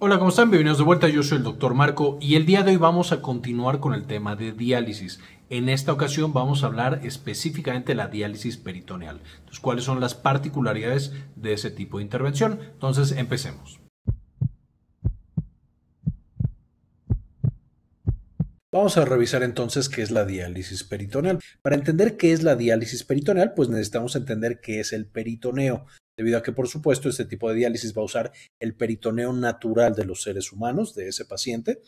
Hola, ¿cómo están? Bienvenidos de vuelta. Yo soy el doctor Marco y el día de hoy vamos a continuar con el tema de diálisis. En esta ocasión vamos a hablar específicamente de la diálisis peritoneal. Entonces, ¿cuáles son las particularidades de ese tipo de intervención? Entonces, empecemos. Vamos a revisar entonces qué es la diálisis peritoneal. Para entender qué es la diálisis peritoneal, pues necesitamos entender qué es el peritoneo debido a que, por supuesto, este tipo de diálisis va a usar el peritoneo natural de los seres humanos, de ese paciente,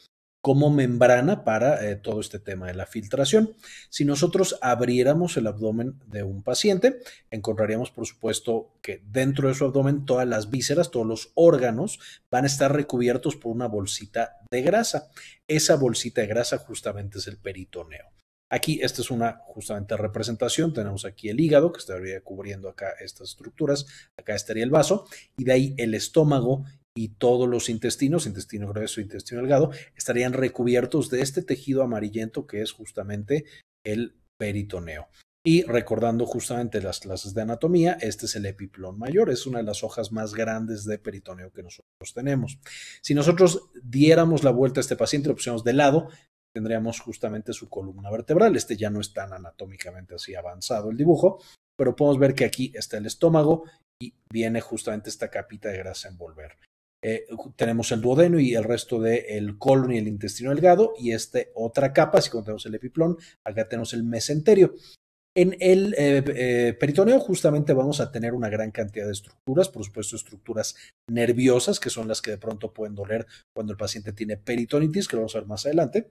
como membrana para eh, todo este tema de la filtración. Si nosotros abriéramos el abdomen de un paciente, encontraríamos, por supuesto, que dentro de su abdomen todas las vísceras, todos los órganos van a estar recubiertos por una bolsita de grasa. Esa bolsita de grasa justamente es el peritoneo. Aquí, esta es una justamente representación. Tenemos aquí el hígado, que estaría cubriendo acá estas estructuras. Acá estaría el vaso. Y de ahí el estómago y todos los intestinos, intestino grueso, intestino delgado, estarían recubiertos de este tejido amarillento que es justamente el peritoneo. Y recordando justamente las clases de anatomía, este es el epiplón mayor, es una de las hojas más grandes de peritoneo que nosotros tenemos. Si nosotros diéramos la vuelta a este paciente, lo pusiéramos de lado, tendríamos justamente su columna vertebral. Este ya no es tan anatómicamente así avanzado el dibujo, pero podemos ver que aquí está el estómago y viene justamente esta capita de grasa a envolver. Eh, tenemos el duodeno y el resto del colon y el intestino delgado y esta otra capa, si contamos el epiplón, acá tenemos el mesenterio. En el eh, eh, peritoneo justamente vamos a tener una gran cantidad de estructuras, por supuesto estructuras nerviosas, que son las que de pronto pueden doler cuando el paciente tiene peritonitis, que lo vamos a ver más adelante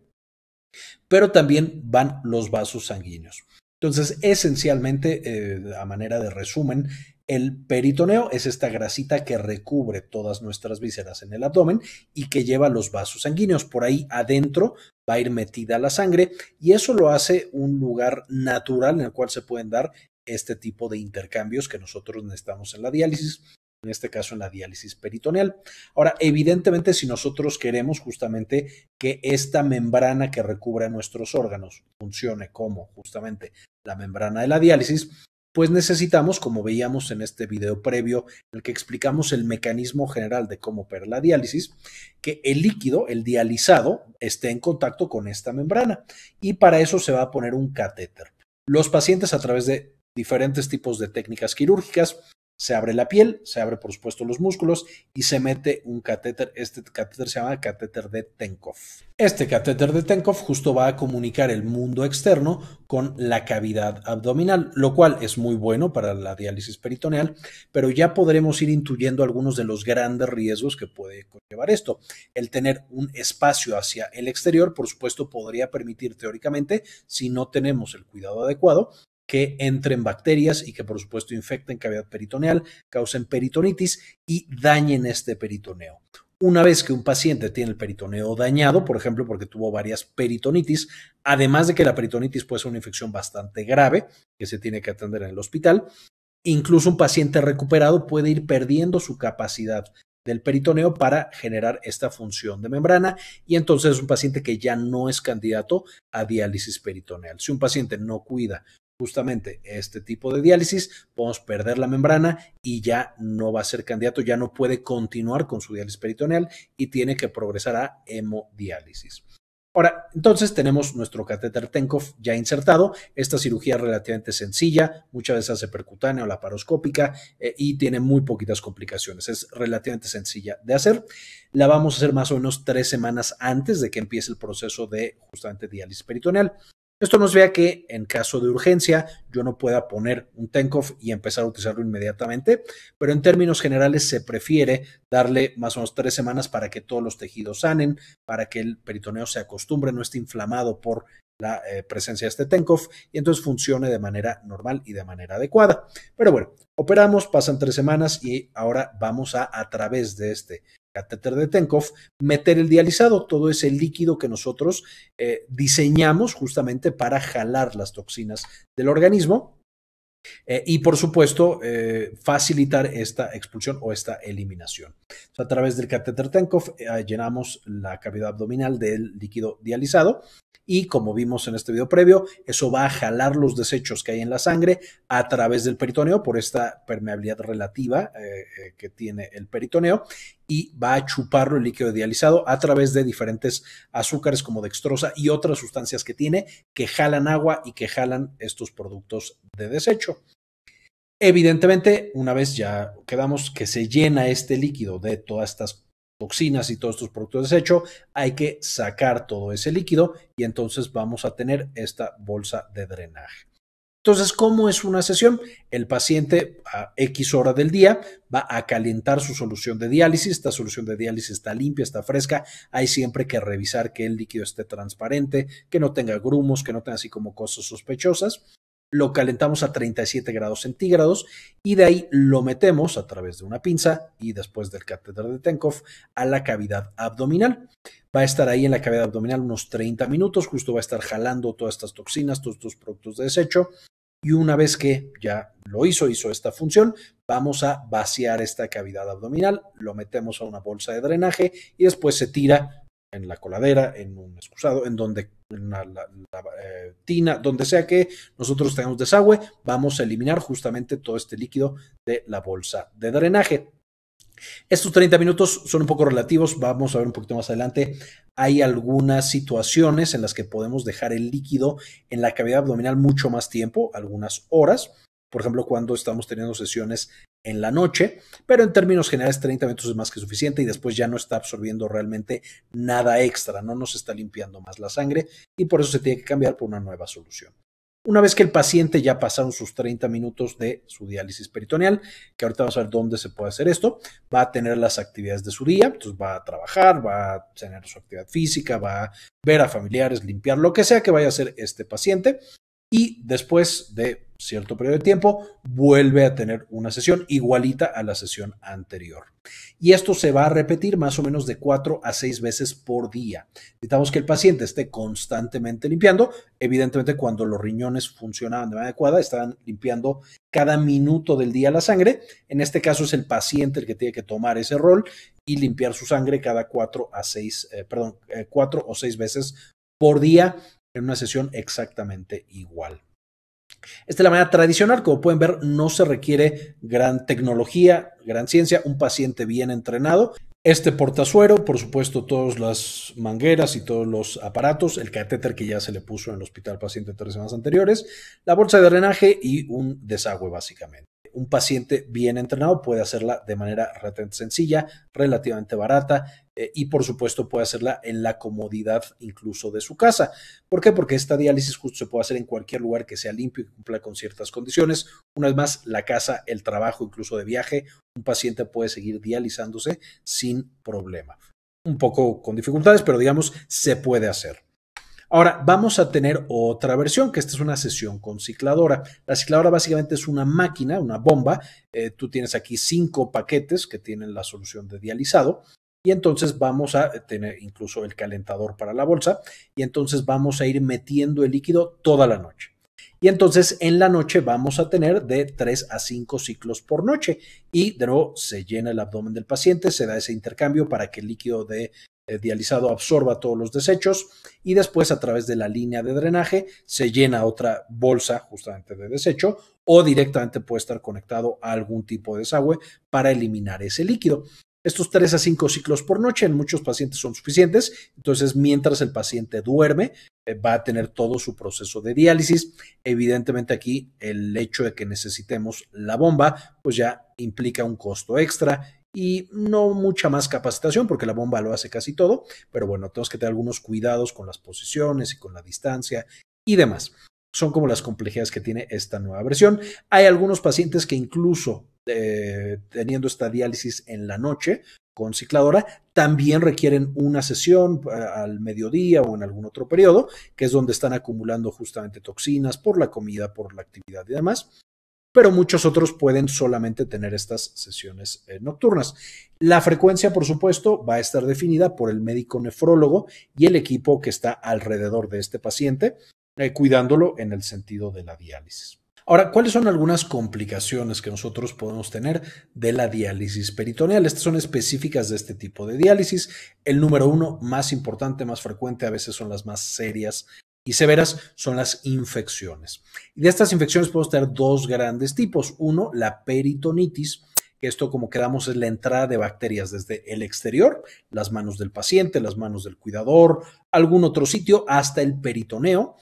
pero también van los vasos sanguíneos. Entonces, esencialmente, eh, a manera de resumen, el peritoneo es esta grasita que recubre todas nuestras vísceras en el abdomen y que lleva los vasos sanguíneos. Por ahí adentro va a ir metida la sangre y eso lo hace un lugar natural en el cual se pueden dar este tipo de intercambios que nosotros necesitamos en la diálisis en este caso en la diálisis peritoneal. Ahora, evidentemente, si nosotros queremos justamente que esta membrana que recubre nuestros órganos funcione como justamente la membrana de la diálisis, pues necesitamos, como veíamos en este video previo, en el que explicamos el mecanismo general de cómo opera la diálisis, que el líquido, el dializado, esté en contacto con esta membrana y para eso se va a poner un catéter. Los pacientes a través de diferentes tipos de técnicas quirúrgicas se abre la piel, se abre por supuesto los músculos y se mete un catéter. Este catéter se llama catéter de Tenkov. Este catéter de Tenkov justo va a comunicar el mundo externo con la cavidad abdominal, lo cual es muy bueno para la diálisis peritoneal, pero ya podremos ir intuyendo algunos de los grandes riesgos que puede conllevar esto. El tener un espacio hacia el exterior, por supuesto, podría permitir teóricamente, si no tenemos el cuidado adecuado, que entren bacterias y que por supuesto infecten cavidad peritoneal, causen peritonitis y dañen este peritoneo. Una vez que un paciente tiene el peritoneo dañado, por ejemplo, porque tuvo varias peritonitis, además de que la peritonitis puede ser una infección bastante grave que se tiene que atender en el hospital, incluso un paciente recuperado puede ir perdiendo su capacidad del peritoneo para generar esta función de membrana y entonces es un paciente que ya no es candidato a diálisis peritoneal. Si un paciente no cuida justamente este tipo de diálisis, podemos perder la membrana y ya no va a ser candidato, ya no puede continuar con su diálisis peritoneal y tiene que progresar a hemodiálisis. Ahora, entonces tenemos nuestro catéter Tenkov ya insertado. Esta cirugía es relativamente sencilla, muchas veces hace percutánea o laparoscópica eh, y tiene muy poquitas complicaciones. Es relativamente sencilla de hacer. La vamos a hacer más o menos tres semanas antes de que empiece el proceso de justamente diálisis peritoneal. Esto nos vea que en caso de urgencia yo no pueda poner un tenkov y empezar a utilizarlo inmediatamente, pero en términos generales se prefiere darle más o menos tres semanas para que todos los tejidos sanen, para que el peritoneo se acostumbre, no esté inflamado por la eh, presencia de este Tenkoff y entonces funcione de manera normal y de manera adecuada. Pero bueno, operamos, pasan tres semanas y ahora vamos a a través de este catéter de Tenkov, meter el dializado, todo ese líquido que nosotros eh, diseñamos justamente para jalar las toxinas del organismo. Eh, y por supuesto, eh, facilitar esta expulsión o esta eliminación. a través del catéter Tenkov llenamos la cavidad abdominal del líquido dializado y como vimos en este video previo, eso va a jalar los desechos que hay en la sangre a través del peritoneo por esta permeabilidad relativa que tiene el peritoneo y va a chuparlo el líquido dializado a través de diferentes azúcares como dextrosa y otras sustancias que tiene que jalan agua y que jalan estos productos de desecho. Evidentemente, una vez ya quedamos que se llena este líquido de todas estas toxinas y todos estos productos de desecho, hay que sacar todo ese líquido y entonces vamos a tener esta bolsa de drenaje. Entonces, ¿cómo es una sesión? El paciente a X hora del día va a calentar su solución de diálisis. Esta solución de diálisis está limpia, está fresca. Hay siempre que revisar que el líquido esté transparente, que no tenga grumos, que no tenga así como cosas sospechosas lo calentamos a 37 grados centígrados y de ahí lo metemos a través de una pinza y después del cátedra de Tenkov a la cavidad abdominal. Va a estar ahí en la cavidad abdominal unos 30 minutos, justo va a estar jalando todas estas toxinas, todos estos productos de desecho. Y una vez que ya lo hizo, hizo esta función, vamos a vaciar esta cavidad abdominal, lo metemos a una bolsa de drenaje y después se tira en la coladera, en un excusado, en donde en la, eh, tina, donde sea que nosotros tengamos desagüe, vamos a eliminar justamente todo este líquido de la bolsa de drenaje. Estos 30 minutos son un poco relativos, vamos a ver un poquito más adelante. Hay algunas situaciones en las que podemos dejar el líquido en la cavidad abdominal mucho más tiempo, algunas horas. Por ejemplo, cuando estamos teniendo sesiones en la noche, pero en términos generales 30 minutos es más que suficiente y después ya no está absorbiendo realmente nada extra, no nos está limpiando más la sangre y por eso se tiene que cambiar por una nueva solución. Una vez que el paciente ya pasaron sus 30 minutos de su diálisis peritoneal, que ahorita vamos a ver dónde se puede hacer esto, va a tener las actividades de su día, entonces va a trabajar, va a tener su actividad física, va a ver a familiares, limpiar, lo que sea que vaya a hacer este paciente, y después de cierto periodo de tiempo vuelve a tener una sesión igualita a la sesión anterior. Y esto se va a repetir más o menos de cuatro a seis veces por día. Necesitamos que el paciente esté constantemente limpiando. Evidentemente, cuando los riñones funcionaban de manera adecuada, estaban limpiando cada minuto del día la sangre. En este caso es el paciente el que tiene que tomar ese rol y limpiar su sangre cada cuatro a seis, eh, perdón, eh, cuatro o seis veces por día en una sesión exactamente igual. Esta es la manera tradicional, como pueden ver, no se requiere gran tecnología, gran ciencia, un paciente bien entrenado. Este portasuero, por supuesto, todas las mangueras y todos los aparatos, el catéter que ya se le puso en el hospital paciente tres semanas anteriores, la bolsa de drenaje y un desagüe básicamente. Un paciente bien entrenado puede hacerla de manera sencilla, relativamente barata eh, y por supuesto puede hacerla en la comodidad incluso de su casa. ¿Por qué? Porque esta diálisis justo se puede hacer en cualquier lugar que sea limpio y cumpla con ciertas condiciones. Una vez más, la casa, el trabajo, incluso de viaje, un paciente puede seguir dializándose sin problema. Un poco con dificultades, pero digamos, se puede hacer. Ahora, vamos a tener otra versión, que esta es una sesión con cicladora. La cicladora básicamente es una máquina, una bomba. Eh, tú tienes aquí cinco paquetes que tienen la solución de dializado y entonces vamos a tener incluso el calentador para la bolsa y entonces vamos a ir metiendo el líquido toda la noche. Y entonces en la noche vamos a tener de 3 a 5 ciclos por noche y de se llena el abdomen del paciente, se da ese intercambio para que el líquido de eh, dializado absorba todos los desechos y después a través de la línea de drenaje se llena otra bolsa justamente de desecho o directamente puede estar conectado a algún tipo de desagüe para eliminar ese líquido. Estos 3 a 5 ciclos por noche en muchos pacientes son suficientes, entonces mientras el paciente duerme eh, va a tener todo su proceso de diálisis. Evidentemente aquí el hecho de que necesitemos la bomba pues ya implica un costo extra y no mucha más capacitación porque la bomba lo hace casi todo, pero bueno, tenemos que tener algunos cuidados con las posiciones y con la distancia y demás. Son como las complejidades que tiene esta nueva versión. Hay algunos pacientes que incluso eh, teniendo esta diálisis en la noche con cicladora, también requieren una sesión eh, al mediodía o en algún otro periodo, que es donde están acumulando justamente toxinas por la comida, por la actividad y demás. Pero muchos otros pueden solamente tener estas sesiones eh, nocturnas. La frecuencia, por supuesto, va a estar definida por el médico nefrólogo y el equipo que está alrededor de este paciente, cuidándolo en el sentido de la diálisis. Ahora, ¿cuáles son algunas complicaciones que nosotros podemos tener de la diálisis peritoneal? Estas son específicas de este tipo de diálisis. El número uno, más importante, más frecuente, a veces son las más serias y severas, son las infecciones. Y de estas infecciones podemos tener dos grandes tipos. Uno, la peritonitis, que esto como quedamos es la entrada de bacterias desde el exterior, las manos del paciente, las manos del cuidador, algún otro sitio, hasta el peritoneo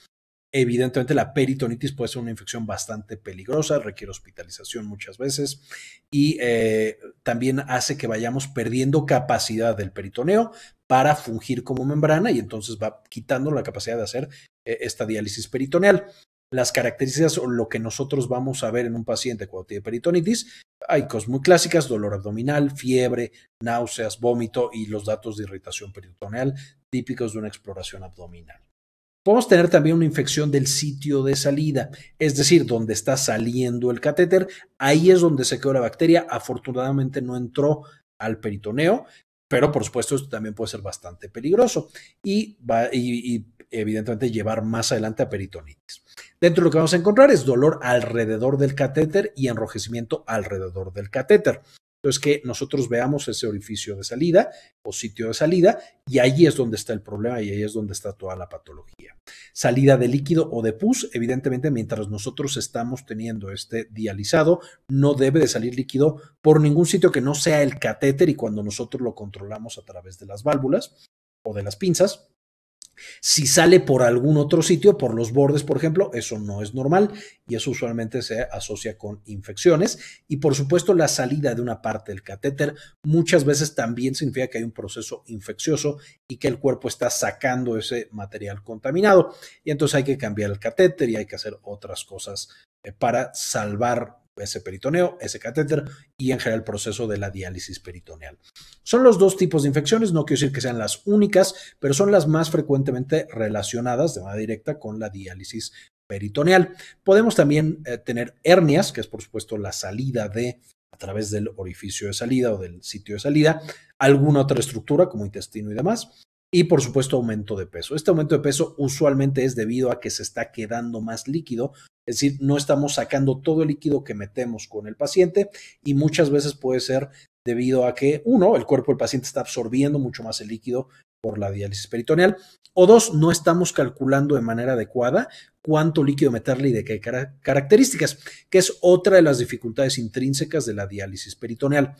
Evidentemente la peritonitis puede ser una infección bastante peligrosa, requiere hospitalización muchas veces y eh, también hace que vayamos perdiendo capacidad del peritoneo para fungir como membrana y entonces va quitando la capacidad de hacer eh, esta diálisis peritoneal. Las características o lo que nosotros vamos a ver en un paciente cuando tiene peritonitis, hay cosas muy clásicas, dolor abdominal, fiebre, náuseas, vómito y los datos de irritación peritoneal típicos de una exploración abdominal. Podemos tener también una infección del sitio de salida, es decir, donde está saliendo el catéter, ahí es donde se quedó la bacteria, afortunadamente no entró al peritoneo, pero por supuesto esto también puede ser bastante peligroso y, va, y evidentemente llevar más adelante a peritonitis. Dentro lo que vamos a encontrar es dolor alrededor del catéter y enrojecimiento alrededor del catéter es que nosotros veamos ese orificio de salida o sitio de salida y ahí es donde está el problema y ahí es donde está toda la patología. Salida de líquido o de pus, evidentemente, mientras nosotros estamos teniendo este dializado, no debe de salir líquido por ningún sitio que no sea el catéter y cuando nosotros lo controlamos a través de las válvulas o de las pinzas si sale por algún otro sitio, por los bordes, por ejemplo, eso no es normal y eso usualmente se asocia con infecciones. Y por supuesto, la salida de una parte del catéter muchas veces también significa que hay un proceso infeccioso y que el cuerpo está sacando ese material contaminado. Y entonces hay que cambiar el catéter y hay que hacer otras cosas eh, para salvar ese peritoneo, ese catéter y en general el proceso de la diálisis peritoneal. Son los dos tipos de infecciones, no quiero decir que sean las únicas, pero son las más frecuentemente relacionadas de manera directa con la diálisis peritoneal. Podemos también eh, tener hernias, que es por supuesto la salida de a través del orificio de salida o del sitio de salida, alguna otra estructura como intestino y demás, y por supuesto aumento de peso. Este aumento de peso usualmente es debido a que se está quedando más líquido, es decir, no estamos sacando todo el líquido que metemos con el paciente y muchas veces puede ser debido a que, uno, el cuerpo del paciente está absorbiendo mucho más el líquido por la diálisis peritoneal, o dos, no estamos calculando de manera adecuada cuánto líquido meterle y de qué características, que es otra de las dificultades intrínsecas de la diálisis peritoneal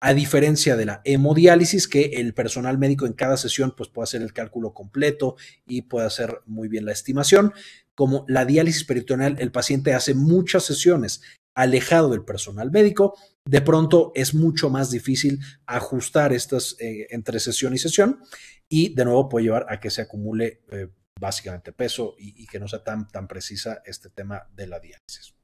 a diferencia de la hemodiálisis, que el personal médico en cada sesión pues, puede hacer el cálculo completo y puede hacer muy bien la estimación. Como la diálisis peritoneal, el paciente hace muchas sesiones alejado del personal médico, de pronto es mucho más difícil ajustar estas eh, entre sesión y sesión y de nuevo puede llevar a que se acumule eh, básicamente peso y, y que no sea tan, tan precisa este tema de la diálisis.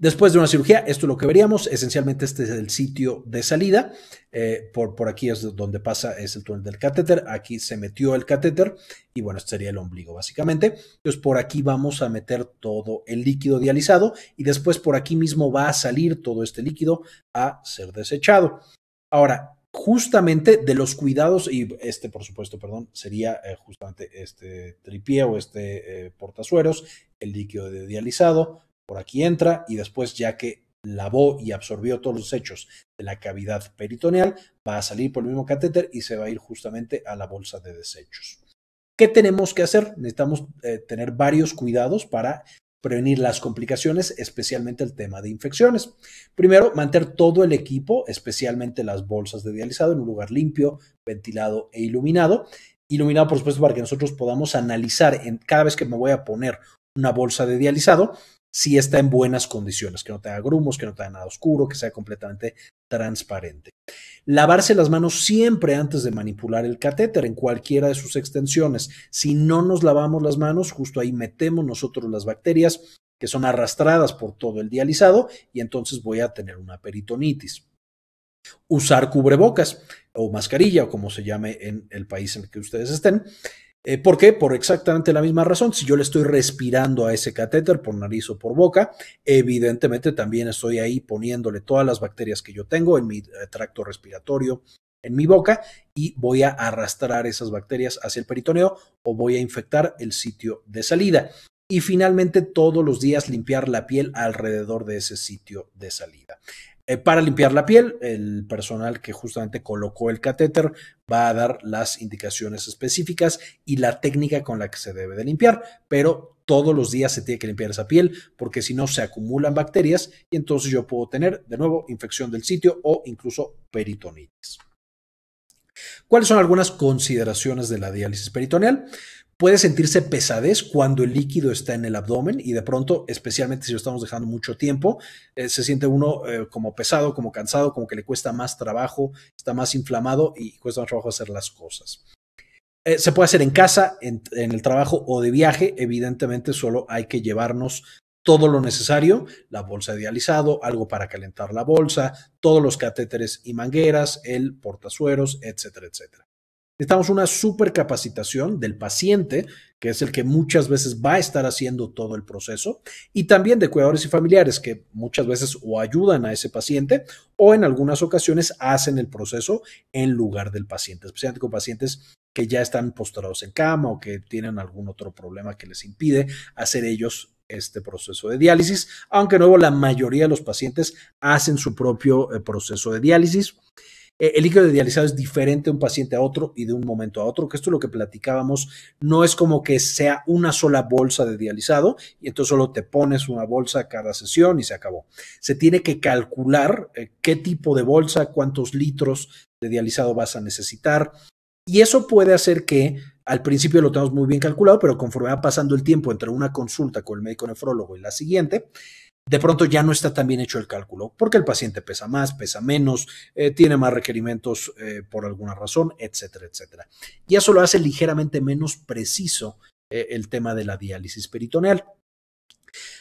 Después de una cirugía, esto es lo que veríamos. Esencialmente este es el sitio de salida. Eh, por, aquí es donde pasa, es el túnel del catéter. Aquí se metió el catéter y bueno, este sería el ombligo básicamente. Entonces por aquí vamos a meter todo el líquido dializado y después por aquí mismo va a salir todo este líquido a ser desechado. Ahora, justamente de los cuidados, y este, por supuesto, perdón, sería eh, justamente este tripié o este eh, portasueros, el líquido dializado, por aquí entra y después ya que lavó y absorbió todos los hechos de la cavidad peritoneal, va a salir por el mismo catéter y se va a ir justamente a la bolsa de desechos. ¿Qué tenemos que hacer? Necesitamos eh, tener varios cuidados para prevenir las complicaciones, especialmente el tema de infecciones. Primero, mantener todo el equipo, especialmente las bolsas de dializado, en un lugar limpio, ventilado e iluminado. Iluminado, por supuesto, para que nosotros podamos analizar en, cada vez que me voy a poner una bolsa de dializado, si está en buenas condiciones, que no tenga grumos, que no tenga nada oscuro, que sea completamente transparente. Lavarse las manos siempre antes de manipular el catéter en cualquiera de sus extensiones. Si no nos lavamos las manos, justo ahí metemos nosotros las bacterias que son arrastradas por todo el dializado y entonces voy a tener una peritonitis. Usar cubrebocas o mascarilla o como se llame en el país en el que ustedes estén eh, ¿Por qué? Por exactamente la misma razón. Si yo le estoy respirando a ese catéter por nariz o por boca, evidentemente también estoy ahí poniéndole todas las bacterias que yo tengo en mi eh, tracto respiratorio, en mi boca, y voy a arrastrar esas bacterias hacia el peritoneo o voy a infectar el sitio de salida. Y finalmente, todos los días limpiar la piel alrededor de ese sitio de salida. Eh, para limpiar la piel, el personal que justamente colocó el catéter va a dar las indicaciones específicas y la técnica con la que se debe de limpiar, pero todos los días se tiene que limpiar esa piel porque si no se acumulan bacterias y entonces yo puedo tener de nuevo infección del sitio o incluso peritonitis. ¿Cuáles son algunas consideraciones de la diálisis peritoneal? Puede sentirse pesadez cuando el líquido está en el abdomen y de pronto, especialmente si lo estamos dejando mucho tiempo, eh, se siente uno eh, como pesado, como cansado, como que le cuesta más trabajo, está más inflamado y cuesta más trabajo hacer las cosas. Eh, se puede hacer en casa, en, en el trabajo o de viaje. Evidentemente, solo hay que llevarnos todo lo necesario, la bolsa de dializado, algo para calentar la bolsa, todos los catéteres y mangueras, el portasueros, etcétera, etcétera. Necesitamos una supercapacitación del paciente, que es el que muchas veces va a estar haciendo todo el proceso, y también de cuidadores y familiares, que muchas veces o ayudan a ese paciente o en algunas ocasiones hacen el proceso en lugar del paciente, especialmente con pacientes que ya están postrados en cama o que tienen algún otro problema que les impide hacer ellos este proceso de diálisis, aunque luego la mayoría de los pacientes hacen su propio eh, proceso de diálisis. Eh, el líquido dializado es diferente de un paciente a otro y de un momento a otro, que esto es lo que platicábamos, no es como que sea una sola bolsa de dializado y entonces solo te pones una bolsa cada sesión y se acabó. Se tiene que calcular eh, qué tipo de bolsa, cuántos litros de dializado vas a necesitar y eso puede hacer que al principio lo tenemos muy bien calculado, pero conforme va pasando el tiempo entre una consulta con el médico nefrólogo y la siguiente, de pronto ya no está tan bien hecho el cálculo, porque el paciente pesa más, pesa menos, eh, tiene más requerimientos eh, por alguna razón, etcétera, etcétera. Y eso lo hace ligeramente menos preciso eh, el tema de la diálisis peritoneal.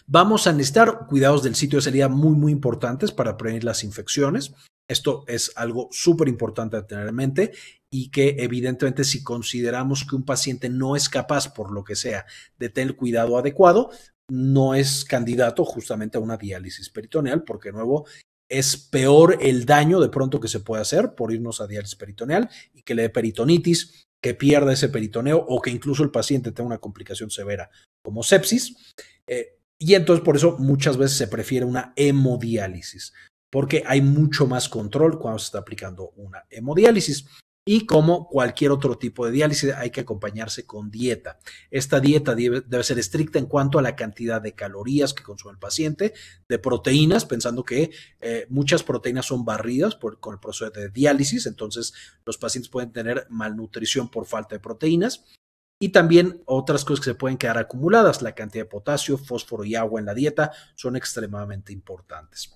Vamos a necesitar cuidados del sitio de salida muy, muy importantes para prevenir las infecciones. Esto es algo súper importante a tener en mente y que evidentemente si consideramos que un paciente no es capaz por lo que sea de tener el cuidado adecuado, no es candidato justamente a una diálisis peritoneal, porque nuevo es peor el daño de pronto que se puede hacer por irnos a diálisis peritoneal y que le dé peritonitis, que pierda ese peritoneo o que incluso el paciente tenga una complicación severa como sepsis. Eh, y entonces por eso muchas veces se prefiere una hemodiálisis, porque hay mucho más control cuando se está aplicando una hemodiálisis. Y como cualquier otro tipo de diálisis, hay que acompañarse con dieta. Esta dieta debe, ser estricta en cuanto a la cantidad de calorías que consume el paciente, de proteínas, pensando que eh, muchas proteínas son barridas por, con el proceso de diálisis, entonces los pacientes pueden tener malnutrición por falta de proteínas. Y también otras cosas que se pueden quedar acumuladas, la cantidad de potasio, fósforo y agua en la dieta son extremadamente importantes.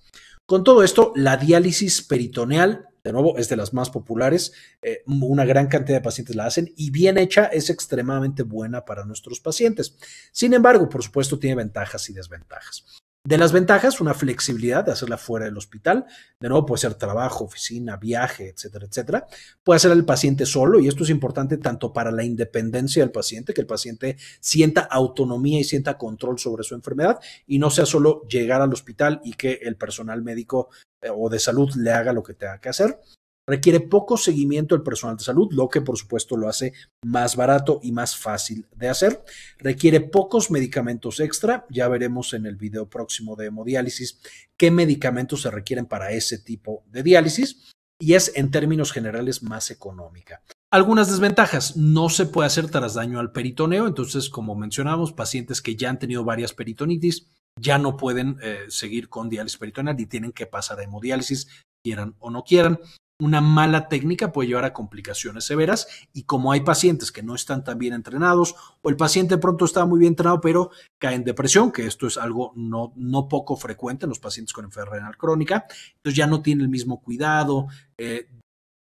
Con todo esto, la diálisis peritoneal de nuevo, es de las más populares. Eh, una gran cantidad de pacientes la hacen y bien hecha es extremadamente buena para nuestros pacientes. Sin embargo, por supuesto, tiene ventajas y desventajas. De las ventajas, una flexibilidad de hacerla fuera del hospital. De nuevo, puede ser trabajo, oficina, viaje, etcétera, etcétera. Puede hacer el paciente solo y esto es importante tanto para la independencia del paciente, que el paciente sienta autonomía y sienta control sobre su enfermedad y no sea solo llegar al hospital y que el personal médico eh, o de salud le haga lo que tenga que hacer. Requiere poco seguimiento del personal de salud, lo que por supuesto lo hace más barato y más fácil de hacer. Requiere pocos medicamentos extra. Ya veremos en el video próximo de hemodiálisis qué medicamentos se requieren para ese tipo de diálisis. Y es en términos generales más económica. Algunas desventajas. No se puede hacer tras daño al peritoneo. Entonces, como mencionamos, pacientes que ya han tenido varias peritonitis ya no pueden eh, seguir con diálisis peritoneal y tienen que pasar a hemodiálisis, quieran o no quieran una mala técnica puede llevar a complicaciones severas y como hay pacientes que no están tan bien entrenados o el paciente pronto está muy bien entrenado pero cae en depresión, que esto es algo no, poco frecuente en los pacientes con enfermedad renal crónica, entonces ya no tiene el mismo cuidado, eh,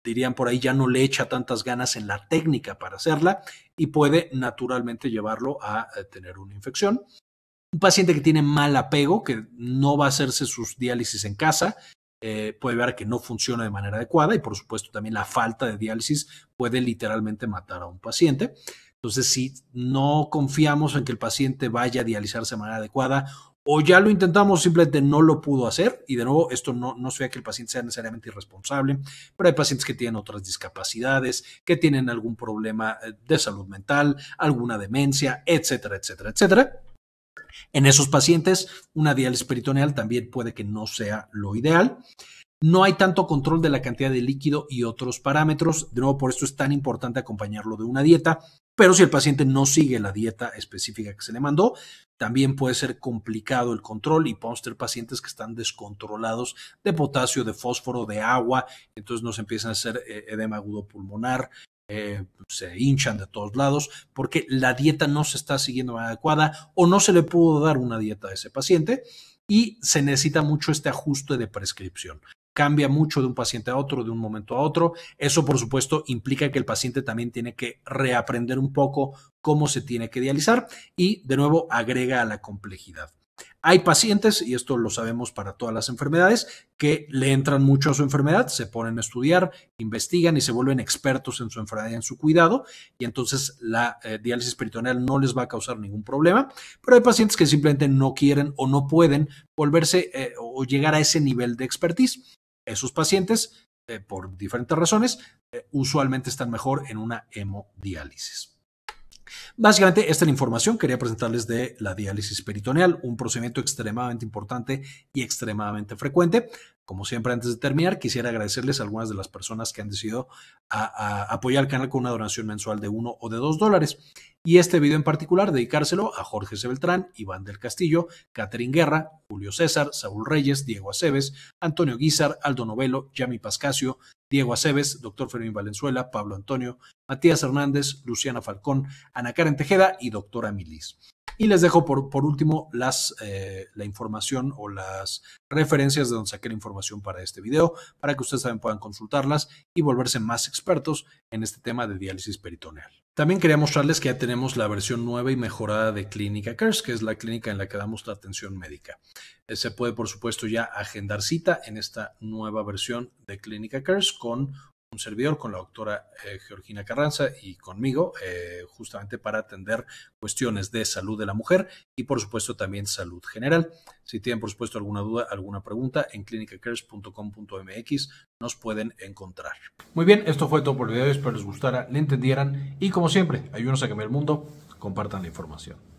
dirían por ahí, ya no le echa tantas ganas en la técnica para hacerla y puede naturalmente llevarlo a eh, tener una infección. Un paciente que tiene mal apego, que no va a hacerse sus diálisis en casa, eh, puede ver que no funciona de manera adecuada y por supuesto también la falta de diálisis puede literalmente matar a un paciente. Entonces, si no confiamos en que el paciente vaya a dializarse de manera adecuada o ya lo intentamos, simplemente no lo pudo hacer. Y de nuevo, esto no, no sea que el paciente sea necesariamente irresponsable, pero hay pacientes que tienen otras discapacidades, que tienen algún problema eh, de salud mental, alguna demencia, etcétera, etcétera, etcétera. En esos pacientes, una diálisis peritoneal también puede que no sea lo ideal. No hay tanto control de la cantidad de líquido y otros parámetros. De nuevo, por esto es tan importante acompañarlo de una dieta. Pero si el paciente no sigue la dieta específica que se le mandó, también puede ser complicado el control y podemos tener pacientes que están descontrolados de potasio, de fósforo, de agua. Entonces nos empiezan a hacer eh, edema agudo pulmonar, eh, pues, se hinchan de todos lados porque la dieta no se está siguiendo adecuada o no se le pudo dar una dieta a ese paciente y se necesita mucho este ajuste de prescripción. Cambia mucho de un paciente a otro, de un momento a otro. Eso, por supuesto, implica que el paciente también tiene que reaprender un poco cómo se tiene que dializar y, de nuevo, agrega a la complejidad. Hay pacientes, y esto lo sabemos para todas las enfermedades, que le entran mucho a su enfermedad, se ponen a estudiar, investigan y se vuelven expertos en su enfermedad y en su cuidado, y entonces la eh, diálisis peritoneal no les va a causar ningún problema, pero hay pacientes que simplemente no quieren o no pueden volverse eh, o llegar a ese nivel de expertise. Esos pacientes, eh, por diferentes razones, usualmente están mejor en una hemodiálisis. Básicamente, esta es la información que quería presentarles de la diálisis peritoneal, un procedimiento extremadamente importante y extremadamente frecuente. Como siempre, antes de terminar, quisiera agradecerles a algunas de las personas que han decidido a, apoyar el canal con una donación mensual de uno o de dos dólares. Y este video en particular, dedicárselo a Jorge Sebeltrán, Iván del Castillo, Catherine Guerra, Julio César, Saúl Reyes, Diego Aceves, Antonio Guizar, Aldo Novelo, Yami Pascasio, Diego Aceves, Doctor Fermín Valenzuela, Pablo Antonio, Matías Hernández, Luciana Falcón, Ana Karen Tejeda y Doctora Milis. Y les dejo por, por último las, eh, la información o las referencias de donde saqué la información para este video, para que ustedes también puedan consultarlas y volverse más expertos en este tema de diálisis peritoneal. También quería mostrarles que ya tenemos la versión nueva y mejorada de Clínica CARES, que es la clínica en la que damos la atención médica. Eh, se puede, por supuesto, ya agendar cita en esta nueva versión de Clínica CARES con un servidor, con la doctora eh, Georgina Carranza y conmigo, eh, justamente para atender cuestiones de salud de la mujer y por supuesto también salud general. Si tienen por supuesto alguna duda, alguna pregunta, en clinicacares.com.mx nos pueden encontrar. Muy bien, esto fue todo por el video, espero les gustara, le entendieran y como siempre, ayúdenos a cambiar el mundo, compartan la información.